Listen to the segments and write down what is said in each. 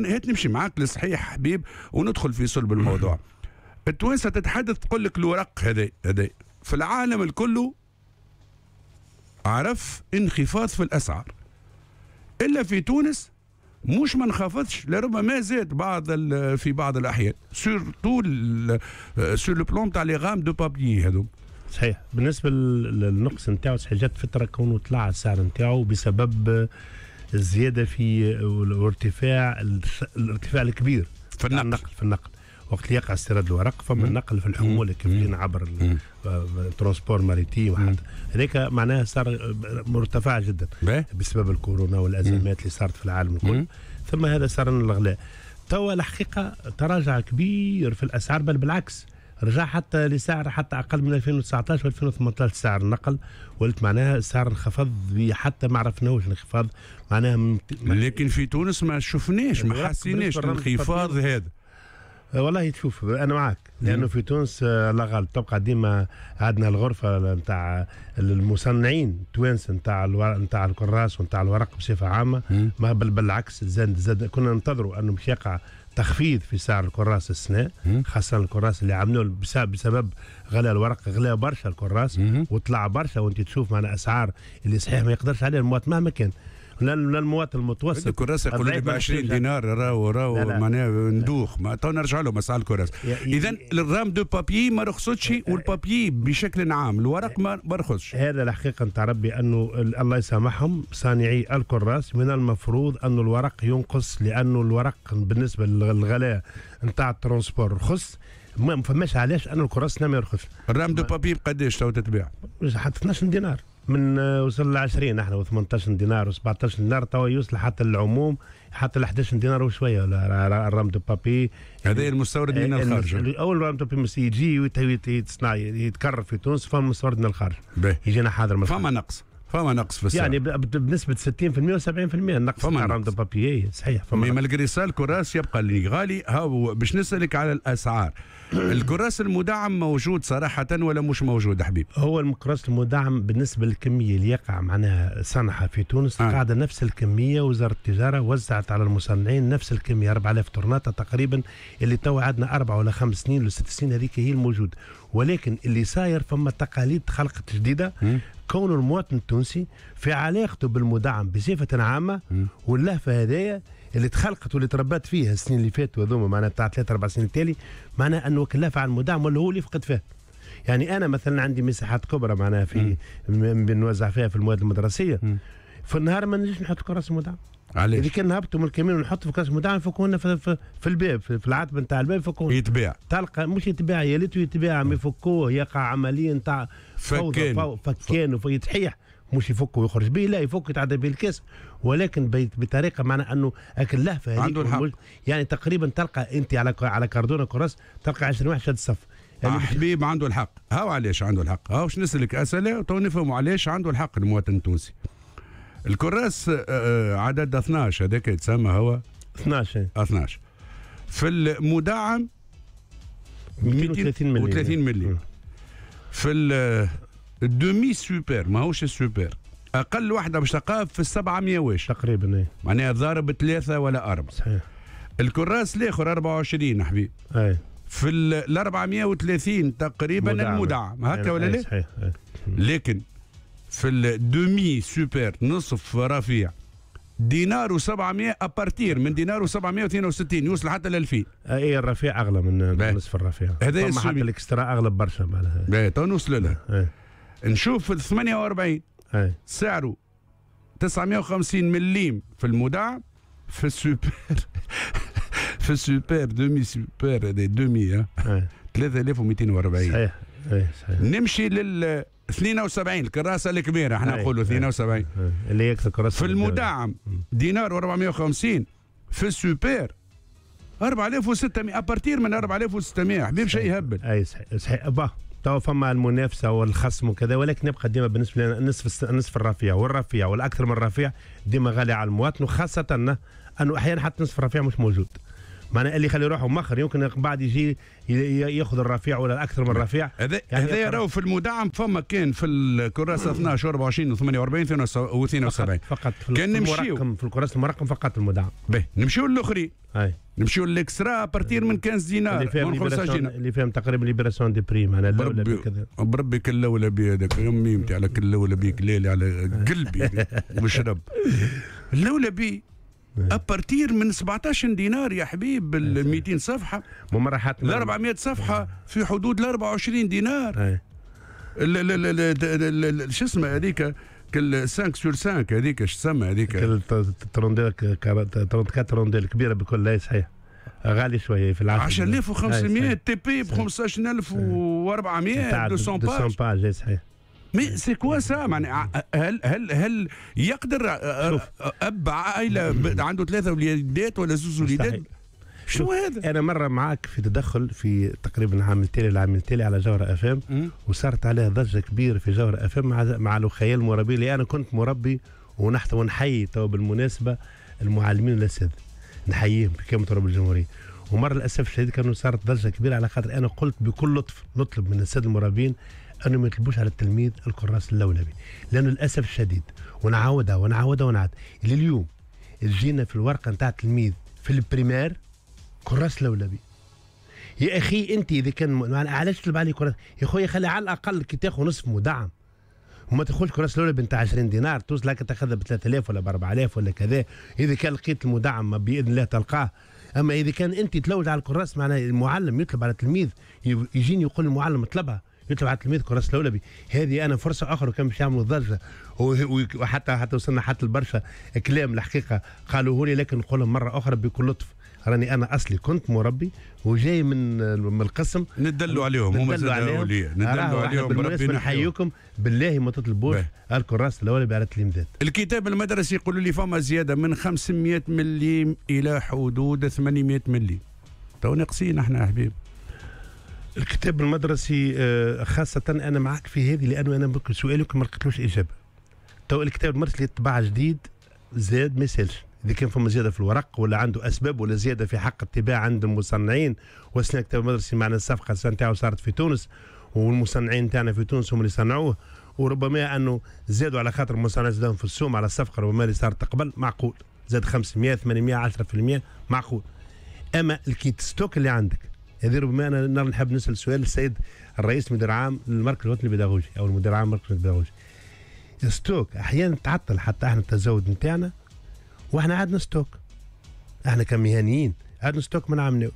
هات نمشي معاك لصحيح حبيب وندخل في صلب الموضوع التوانسه تتحدث تقول لك الورق هذا هذا في العالم الكل عرف انخفاض في الاسعار الا في تونس مش ما انخفضش لربما زاد بعض في بعض الاحيان سورتو سور لو بلون تاع لي غام دو بابيي هذوم صحيح بالنسبه للنقص نتاعو صحيح جات فتره كونه طلع السعر نتاعو بسبب الزياده في وارتفاع الارتفاع الكبير في النقل في النقل وقت يقع استيراد الورق فما النقل في الحموله كيف عبر آه، ترونسبور ماريتي وحتى هذاك معناها صار مرتفع جدا بسبب الكورونا والازمات اللي صارت في العالم الكل ثم هذا صار الغلاء توا الحقيقه تراجع كبير في الاسعار بل بالعكس رجع حتى لسعر حتى اقل من 2019 و2018 سعر النقل ولت معناها السعر انخفض حتى ما عرفناهوش انخفاض معناها مت... لكن في تونس ما شفناش ما حسيناش الانخفاض هذا أه، والله تشوف انا معك لانه في تونس أه، لا غالب تبقى ديما عندنا الغرفه نتاع المصنعين التوانسه نتاع نتاع الكراس ونتاع الورق بصفه عامه ما بل بالعكس زاد زاد كنا ننتظروا انه مش يقع تخفيض في سعر الكراس السنه خاصه الكراس اللي عملوه بسبب غلاء الورق غلاء برشا الكراس وطلع برشا وانت تشوف معنا اسعار اللي صحيح ما يقدرش عليها المواطن مهما كان للمواطن المتوسط الكراسي يقول لي ب 20 دينار راهو راهو معناها ندوخ ما تو نرجع له مساله الكراسي اذا الرام دو بابي ما رخصتش والبابي بشكل عام الورق ما رخصش هذا الحقيقه نتاع ربي انه الله يسامحهم صانعي الكراس من المفروض انه الورق ينقص لانه الورق بالنسبه للغلاء نتاع الترونسبور رخص ما فماش علاش انه الكراس ما نعم يرخص الرام دو بابي بقداش تو تتباع حتى 12 دينار من آه، وصل ل 20 احنا و18 دينار و17 دينار توا يوصل حتى للعموم حتى ل 11 دينار وشويه ولا الرام دو بابي هذا المستورد من آه، آه، الخارج اول رام دو بابي يجي يتصنع يتكرر في تونس فما مستورد من الخارج يجينا حاضر من فما نقص فما نقص في السعر يعني بنسبه 60% و70% النقص فما نقص بابي إيه، صحيح فما مي مالغري سا الكراس يبقى اللي غالي ها باش نسالك على الاسعار الكراس المدعم موجود صراحه ولا مش موجود حبيب هو الكراس المدعم بالنسبه للكميه اللي يقع معناها صنعها في تونس آه. قاعده نفس الكميه وزاره التجاره وزعت على المصنعين نفس الكميه 4000 طرناطه تقريبا اللي تو عندنا اربع ولا خمس سنين ولا ست سنين هذيك هي الموجوده ولكن اللي صاير فما تقاليد خلقت جديده كون المواطن التونسي في علاقته بالمدعم بصفه عامه واللهفه هذايا اللي تخلقت واللي تربت فيها السنين اللي فاتوا هذوما معناها بتاع ثلاث اربع سنين التالي معناها انه كان على المدعم ولا هو اللي فقد فيه يعني انا مثلا عندي مساحات كبرى معناها في بنوزع فيها في المواد المدرسيه م. في النهار ما نجيش نحط كراس مدعم علاش؟ اذا كان هبطوا من الكمين ونحطوا في كراسي مدعم فكونا في, في, في الباب في, في العتبه نتاع الباب فكونا يتباع تلقى مش يتباع يا ليتو يتباع ما يفكوه يقع عمليا نتاع فكان فكان ويتحيح مش يفك ويخرج به لا يفك يتعدى به الكاس ولكن بطريقه معنى انه اكل لهفه هذيك عنده الحق يعني تقريبا تلقى انت على على كاردونا كراس تلقى 20 واحد شاد الصف يعني آه، حبيب عنده الحق هاو علاش عنده الحق هاو باش نسالك اسئله تو نفهموا علاش عنده الحق المواطن التونسي الكراس آه، آه، عدد 12 هذاك يتسمى هو 12 12 في المدعم 230 مليون 230 مليون في دومي سوبر ماهوش السوبر اقل وحده باش تلقاها في 700 واش تقريبا ايه معناها ضارب ثلاثه ولا اربعه صحيح الكراس الاخر 24 حبيب اي في ال 430 تقريبا مدعم. المدعم هكا ولا لا؟ إيه، صحيح إيه. لكن في الدومي سوبر نصف رفيع دينار و700 ابارتير من دينار و762 يوصل حتى ل 2000 اي إيه، الرفيع اغلى من نصف الرفيع هذا حتى الاكسترا اغلى برشا معناها تو نوصلوا لها نشوف ال 48 أي. سعره 950 مليم في المدعم في السوبر في السوبر دومي سوبر هذا دومي 3240 صحيح صحيح نمشي لل 72 الكراسه الكبيره احنا نقولوا 72 اللي هي اكثر كراسه في المدعم دينار و450 في السوبر 4600 ابارتير من 4600 حبيب شيء يهبل اي صحيح صحيح تو فما المنافسه والخصم وكذا ولكن يبقى ديما بالنسبه لنا نصف نصف الرفيع والرفيع والاكثر من الرفيع ديما غالي على المواطن وخاصه انه احيانا حتى نصف الرفيع مش موجود معناها اللي يخلي روحه مخر يمكن بعد يجي ياخذ الرفيع ولا اكثر من الرفيع هذا يعني راهو في المدعم فما كان في الكراسه 12 24 و 48 و 72 فقط, فقط كان نمشيو في الكراسه المرقم فقط المدعم باهي نمشيو للاخرين نمشيو للاكسترا بارتير من 15 دينار اللي فيهم دينار اللي فاهم تقريبا ليبراسيون دي بري معناها الاولى بكذا بربي الاولى بي هذاك امي على الاولى بي كلالي على قلبي وشرب الاولى بي ابارتير من 17 دينار يا حبيب ال 200 إيه. صفحه مره ال 400 صفحه إيه. في حدود إيه. ال 24 دينار شو اسمه هذيك كل 5 سور 5 هذيك شو تسمى هذيك الترونديل 34 ترونديل كبيره بكل اي صحيح غالي شويه في العشر 10500 تي بي ب 15400 200 باج 200 باج صحيح مي سي كوا سا معناها هل هل هل يقدر آه، آه، آه، اب عائله عنده ثلاثه وليدات ولا زوز وليدات شو هذا؟ انا مره معاك في تدخل في تقريبا العام التالي العام التالي على اف افام وصارت عليها ضجه كبيره في اف افام مع مع الخيال المربي اللي انا كنت مربي ونحت ونحيي تو بالمناسبه المعلمين الاساتذه نحييهم بكامل رب الجمهوريه ومره للاسف الشديد كانوا صارت ضجه كبيره على خاطر انا قلت بكل لطف نطلب من الساده المرابين انه ما يطلبوش على التلميذ الكراس اللولبي لانه للاسف الشديد ونعاودها ونعاودها ونعاودها لليوم جينا في الورقه نتاع التلميذ في البريمير كراس لولبي يا اخي انت اذا كان علاش تطلب عليه كراس يا خويا خلي على الاقل كي تاخذ نصف مدعم وما تاخذش كراس لولبي نتاع 20 دينار توصل لك تاخذها ب 3000 ولا ب 4000 ولا كذا اذا كان لقيت المدعم باذن الله تلقاه اما اذا كان انت تلوج على الكراس معناه المعلم يطلب على التلميذ يجيني يقول المعلم طلبها نطلع على التلميذ كراس لولبي هذه انا فرصه اخرى كان باش يعملوا ضجه وحتى حتى وصلنا حتى لبرشا كلام الحقيقه قالوه لي لكن نقولهم مره اخرى بكل لطف راني انا اصلي كنت مربي وجاي من من القسم ندلوا عليهم هما زادوا عليهم آه، ندلوا عليهم بالمناسبه نحييكم بالله ما تطلبوش الكراس الاولى على التلميذات الكتاب المدرسي يقولوا لي فما زياده من 500 ملي الى حدود 800 ملي تو ناقصين احنا يا حبيبي الكتاب المدرسي آه، خاصة أنا معك في هذه لأنه أنا سؤالك ما لقيتلوش إجابة تو الكتاب المدرسي اللي طباع جديد زاد ما يسالش اذا كان فما زياده في الورق ولا عنده اسباب ولا زياده في حق الطباعه عند المصنعين وسنا كتاب المدرسي معنا الصفقه نتاعو صارت في تونس والمصنعين تاعنا في تونس هم اللي صنعوه وربما انه زادوا على خاطر المصنعين زادوا في السوم على الصفقه ربما اللي صارت قبل معقول زاد 500 800 10% معقول اما الكيت ستوك اللي عندك يدير بما انا نحب نسال سؤال للسيد الرئيس مدير عام للمركز الوطني البيداغوجي او المدير عام المركز البيداغوجي ستوك احيانا تعطل حتى احنا التزود نتاعنا واحنا عادنا ستوك احنا كمهنيين عادنا ستوك من عام ناول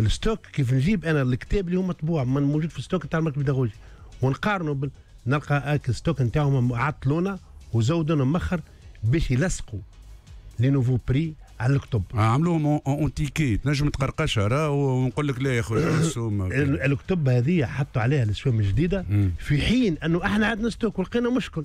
الستوك كيف نجيب انا الكتاب اللي هو مطبوع من موجود في الستوك نتاع المركز البيداغوجي ونقارنه بال... نلقى الستوك نتاعهم عطلونا وزودونا مخر باش يلصقوا لي نوفو بري على الكتب آه، عملوهم اونتيكي تنجم تقرقش راه ونقول لك لا يا خويا الكتب هذه حطوا عليها الاسوام الجديده في حين انه احنا عندنا ستوك ولقينا مشكل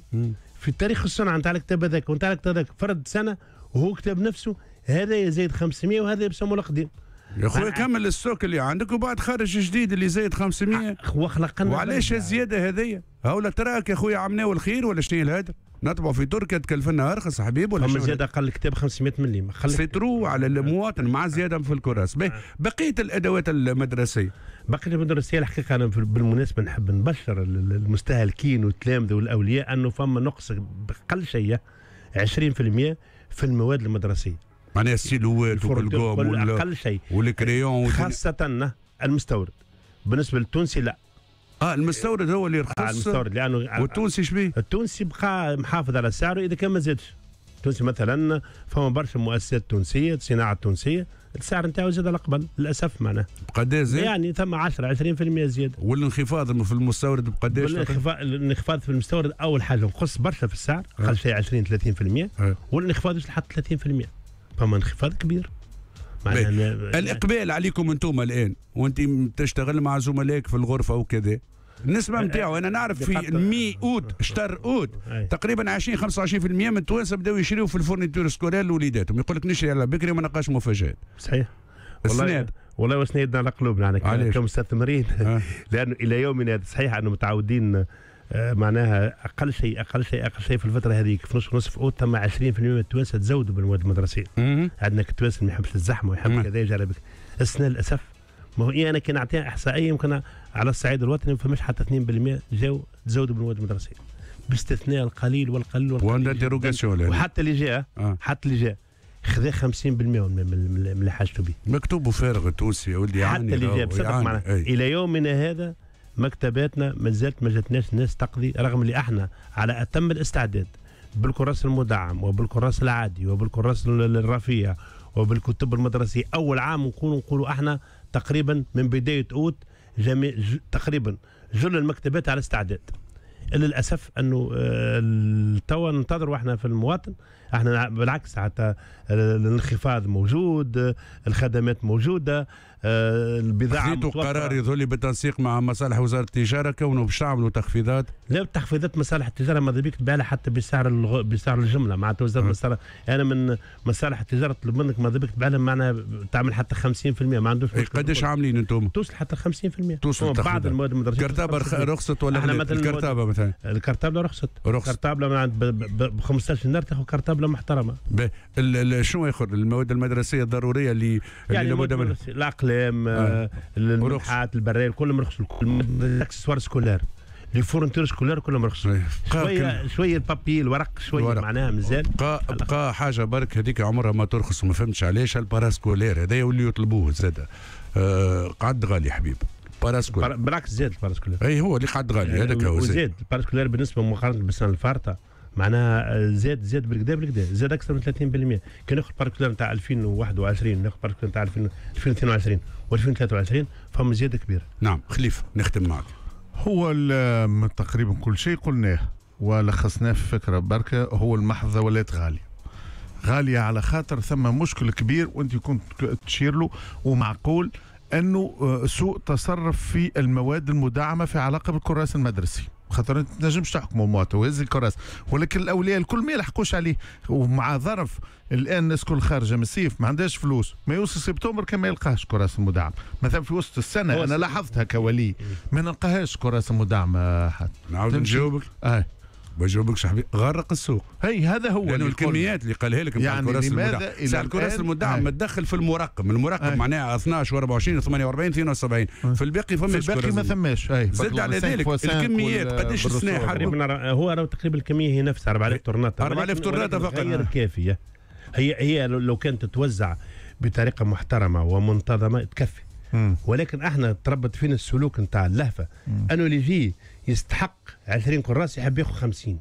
في تاريخ الصنعه نتاع الكتاب هذاك ونتاع الكتاب هذاك فرد سنه وهو كتاب نفسه هذا يزيد 500 وهذا يسموه القديم يا خويا كمل السوك اللي عندك وبعد خرج جديد اللي زايد 500 وخلقنا وعلاش الزياده هذيا هاولا تراك يا خويا عمناو الخير ولا شنو الهدف؟ نطبعوا في تركيا تكلفنا ارخص حبيب ولا فما زياده اقل الكتاب 500 ملي سيترو على المواطن مع زياده في الكراس نعم. بقيه الادوات المدرسيه بقيه المدرسيه الحقيقه انا بالمناسبه نحب نبشر المستهلكين والتلامذه والاولياء انه فما نقص بقل شيء 20% في المواد المدرسيه معناها السيلوات والقوم اقل شيء والكريون خاصه المستورد بالنسبه للتونسي لا اه المستورد هو اللي يرخص آه المستورد لانه آه، والتونسي شبيه؟ التونسي بقى محافظ على سعره اذا كان ما زادش التونسي مثلا فما برشا مؤسسات تونسيه صناعه تونسيه السعر نتاعو زاد على قبل للاسف معناه بقداش إيه زاد؟ يعني ثم 10 20% زياده والانخفاض في المستورد بقداش؟ الانخفاض في المستورد اول حاجه نقص برشا في السعر قل شي 20 30% والانخفاض وصل حتى 30% فما انخفاض كبير الاقبال عليكم انتم الان وانت تشتغل مع زملائك في الغرفه وكذا النسبه نتاعو أه، انا نعرف في مي اوت شتر اوت تقريبا 20 25% من التوانسه بداو يشريوا في الفورنيتور سكولير لوليداتهم يقول لك نشري على بكري وما نلقاش مفاجات صحيح والله والله على قلوبنا على كمستثمرين أه. لانه الى يومنا هذا صحيح انه متعودين آه، معناها اقل شيء اقل شيء اقل شيء في الفتره هذيك في نصف نصف اوت تم 20% من التوانسه تزودوا بالمواد المدرسيه عندنا التوانسه ما يحبش الزحمه ويحب كذا يجي على بك السنه للاسف ما هو إيه انا كي نعطيها احصائيه يمكن على الصعيد الوطني ما فماش حتى 2% جاو تزودوا بالمواد المدرسيه باستثناء القليل والقليل والقليل وحتى اللي جاء آه. حتى اللي جاء خذا 50% من اللي حاجته به مكتوب وفارغ التونسي يا ولدي حتى اللي جاء بصدق معناها الى يومنا هذا مكتباتنا ما زالت ما جاتناش ناس تقضي رغم اللي احنا على اتم الاستعداد بالكراس المدعم وبالكراس العادي وبالكراس الرفيع وبالكتب المدرسية أول عام نكون نقولوا احنا تقريبا من بداية أوت جميع تقريبا جل المكتبات على استعداد للاسف انه آه، توا ننتظروا احنا في المواطن احنا بالعكس حتى الانخفاض موجود آه، الخدمات موجوده آه، البضاعه خذيتوا قرار يظهر بالتنسيق مع مصالح وزاره التجاره كونه باش تعملوا تخفيضات لا تخفيضات مصالح التجاره ماذا بيك تبالها حتى بسعر الغ... بسعر الجمله معناتها وزاره أه. المصالح انا من مصالح التجاره طلب منك ماذا بيك تبالها معنا تعمل حتى 50% ما عندوش قداش عاملين انتم؟ توصل حتى 50% توصل بعض المواد المدرجه الكرتابه رخصت ولا احنا مثلا الكرتابه مثلا الكرتابه رخصت الكرتابه ب 15 دينار تاخذ كرتابه محترمه شنو اخر المواد المدرسيه الضروريه اللي يعني المواد المدرسيه العقلية الخدام آه، أيوة. المنحات البراري كلهم رخص الكل الاكسسوار سكولار لي فورنتور سكولار كلهم رخص أيوة. شويه شويه البابي الورق شويه الورق. معناها مازال بقى بقى حاجه برك هذيك عمرها ما ترخص وما فهمتش علاش الباراسكولير هذا واللي يطلبوه زاد آه، قعد غالي حبيب باراسكولير بالعكس زاد الباراسكولير اي هو اللي قعد غالي آه، هذاك هو زاد الباراسكولير بالنسبه مقارنه بالسنه الفارطه معناها زاد زاد بالكدا بالكدا زاد اكثر من 30% كان ناخذ باركلان نتاع 2021 ناخذ باركلان نتاع 2022 و2023 فما زياده كبيره نعم خليفه نختم معك هو تقريبا كل شيء قلناه ولخصناه في فكره بركه هو المحض ولات غاليه غاليه على خاطر ثم مشكل كبير وانت كنت تشير له ومعقول انه آه، سوء تصرف في المواد المدعمه في علاقه بالكراس المدرسي خاطر انت تنجمش تحكموا مواتو وهز الكراس ولكن الاولياء الكل ما يلحقوش عليه ومع ظرف الان الناس كل خارجه من السيف ما عندهاش فلوس ما يوصل سبتمبر كان ما يلقاهاش كراس مدعم مثلا في وسط السنه انا لاحظتها كولي ما نلقاهاش كراس مدعم حتى نعاود نجاوبك اه بجاوبك صاحبي غرق السوق هي هذا هو لانه الكميات اللي قالها لك نتاع يعني الكراس المدعم ساعه الكراس المدعم ما تدخل في المرقم المرقم أي. معناها 12 و24 و48 72 في الباقي فما في الباقي ما ثماش زد على ذلك الكميات قداش السنه هو راه تقريبا الكميه هي نفسها 4000 تورناطه 4000 تورناطه فقط غير كافيه هي هي لو كانت توزع بطريقه محترمه ومنتظمه تكفي ولكن احنا تربط فينا السلوك نتاع اللهفه انه اللي يجي يستحق 20 كراس يحب ياخذ 50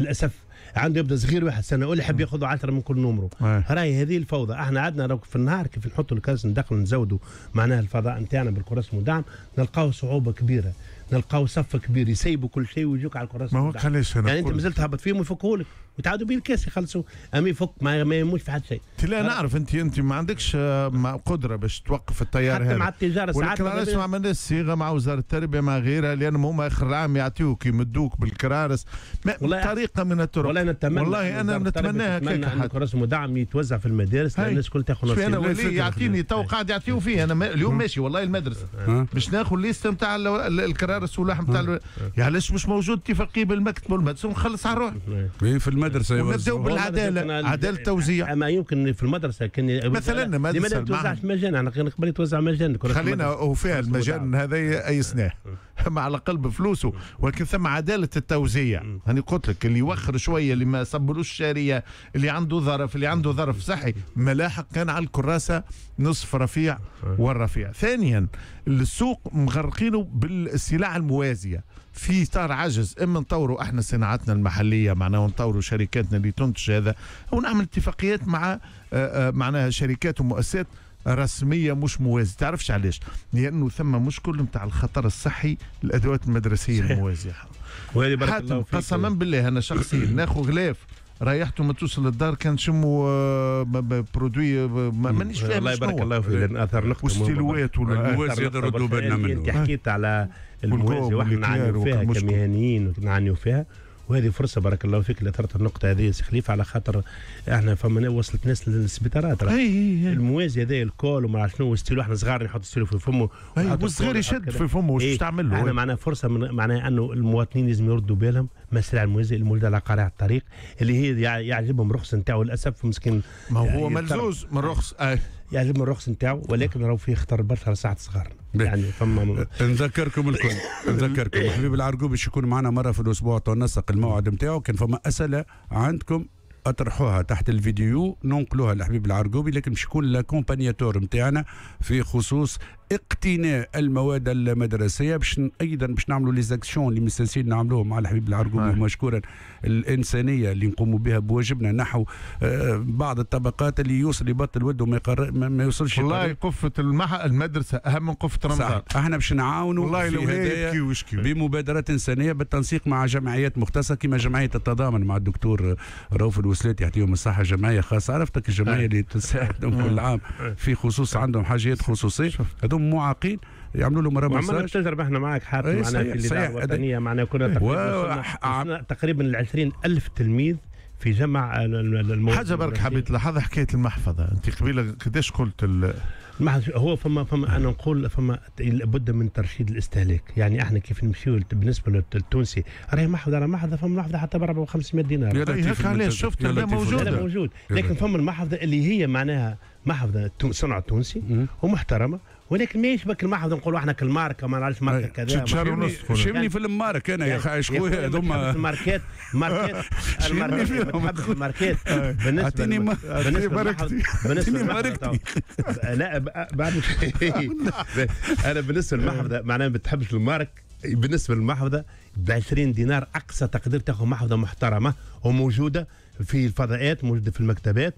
للاسف عنده يبدا صغير واحد سنه اولى يحب ياخذ 10 من كل نمره آه. راهي هذه الفوضى احنا عندنا راك في النهار كيف نحطوا الكاس ندخل نزودوا معناها الفضاء نتاعنا بالكراس المدعم نلقاو صعوبه كبيره نلقاو صف كبير يسيبوا كل شيء ويجوك على الكراس ما هو علاش يعني انت مازلت هبط فيهم ويفكوا لك وتعادوا بيه الكاس يخلصوا اما يفك ما, يهموش يموش في حد شيء لا نعرف انت انت ما عندكش آه، قدره باش توقف التيار حتى هذا مع التجاره ساعات ولكن ما عملناش صيغه مع وزاره التربيه مع غيرها لان هما اخر العام يعطيوك يمدوك بالكرارس طريقه من الطرق والله نتمنى والله انا نتمناها نتمنى انك الكراسي دعم يتوزع في المدارس الناس الكل تاخذ نصيب انا واللي يعطيني تو قاعد يعطيو فيه انا اليوم ماشي والله المدرسه باش ناخذ ليست نتاع الكرارس ولحم نتاع علاش مش موجود اتفاقيه بالمكتب والمدرسه ونخلص على روحي المدرسه ونبداو بالعداله عداله إيه؟ التوزيع اما يمكن في المدرسه كان مثلا مدرسه لماذا توزعش مجانا انا كان قبل يتوزع مجانا خلينا وفيها المجان هذا اي سنه آه. مع على الاقل بفلوسه ولكن ثم عداله التوزيع هاني يعني قلت لك اللي يوخر شويه اللي ما صبلوش الشاريه اللي عنده ظرف اللي عنده ظرف صحي ملاحق كان على الكراسه نصف رفيع آه. والرفيع ثانيا السوق مغرقينه بالسلع الموازيه في اطار عجز اما نطوروا احنا صناعتنا المحليه معناها ونطوروا شركاتنا اللي تنتج هذا ونعمل اتفاقيات مع آه، آه، معناها شركات ومؤسسات رسميه مش موازيه تعرفش علاش لانه ثم مشكل نتاع الخطر الصحي الادوات المدرسيه الموازيه وهذه بارك الله فيك قسما بالله انا شخصيا ناخذ غلاف ريحته ما توصل للدار كان شمو آه، برودوي آه، مانيش فاهم الله يبارك الله فيك اثر نقطه وستيلوات والموازي هذا ردوا إيه؟ بالنا منه انت حكيت على الموازي واحنا نعانيو فيها كمهنيين نعانيو فيها وهذه فرصه بارك الله فيك اللي اثرت النقطه هذه سي خليفه على خاطر احنا فما وصلت ناس للسبيطارات الموازي هذا الكول وما شنو وستيلو احنا صغار نحط ستيلو في فمه والصغير يشد في فمه وش باش إيه، تعمل له احنا معناها فرصه معناها انه المواطنين لازم يردوا بالهم مسرع الموازي المولد على قارع الطريق اللي هي يعجبهم رخص نتاعو للاسف مسكين ما هو يعني ملزوز من رخص يعجبنا الرخص نتاعو ولكن راهو فيه خطر برشا على ساعة الصغار يعني فما نذكركم الكل نذكركم حبيب العرقوب باش يكون معنا مره في الاسبوع تنسق الموعد نتاعو كان فما اسئله عندكم اطرحوها تحت الفيديو ننقلوها لحبيب العرقوبي لكن باش يكون لاكومبانياتور نتاعنا في خصوص اقتناء المواد المدرسيه باش ايضا باش نعملوا لي زاكسيون اللي مستنسين نعملوه مع الحبيب العرقوبي ومشكورا نعم. الانسانيه اللي نقوموا بها بواجبنا نحو آه، بعض الطبقات اللي يوصل يبطل وده ما, ما يوصلش والله قفه المح... المدرسه اهم من قفه رمضان صح. احنا باش نعاونوا في هذا بمبادرات انسانيه بالتنسيق مع جمعيات مختصه كما جمعيه التضامن مع الدكتور رؤوف الوسلات يعطيهم الصحه جمعيه خاصه عرفتك الجمعيه اللي تساعدهم كل عام في خصوص عندهم حاجات خصوصيه هذوما معاقين يعملوا لهم راه مساج عملنا التجربه احنا معك حاط ايه معنا في الاذاعه الوطنيه معنا كنا تقريبا, و... تقريبا ال 20 الف تلميذ في جمع الموضوع حاجه برك حبيت نلاحظها حكايه المحفظه انت قبيله قداش قلت ال... هو فما فما انا نقول فما لابد من ترشيد الاستهلاك يعني احنا كيف نمشيو بالنسبه للتونسي راهي محفظه على محفظه فما محفظه حتى ب 4 و 500 دينار إيه، هكا علاش شفت لا موجوده موجود لكن فما المحفظه اللي هي معناها محفظه صنع تونسي ومحترمه ولكن ما يشبك المعهد نقولوا احنا كالماركه ما نعرفش ماركه كذا شهر ونص يعني شمني في المارك انا يا يعني اخي شكون هذوما الماركات ماركات الماركات يعني الماركات بالنسبه اعطيني بالنسبه ماركتي لا بعد انا بالنسبه للمحفظه معناها ما تحبش المارك بالنسبه للمحفظه ب 20 دينار اقصى تقدير تاخذ محفظه محترمه وموجوده في الفضاءات موجوده في المكتبات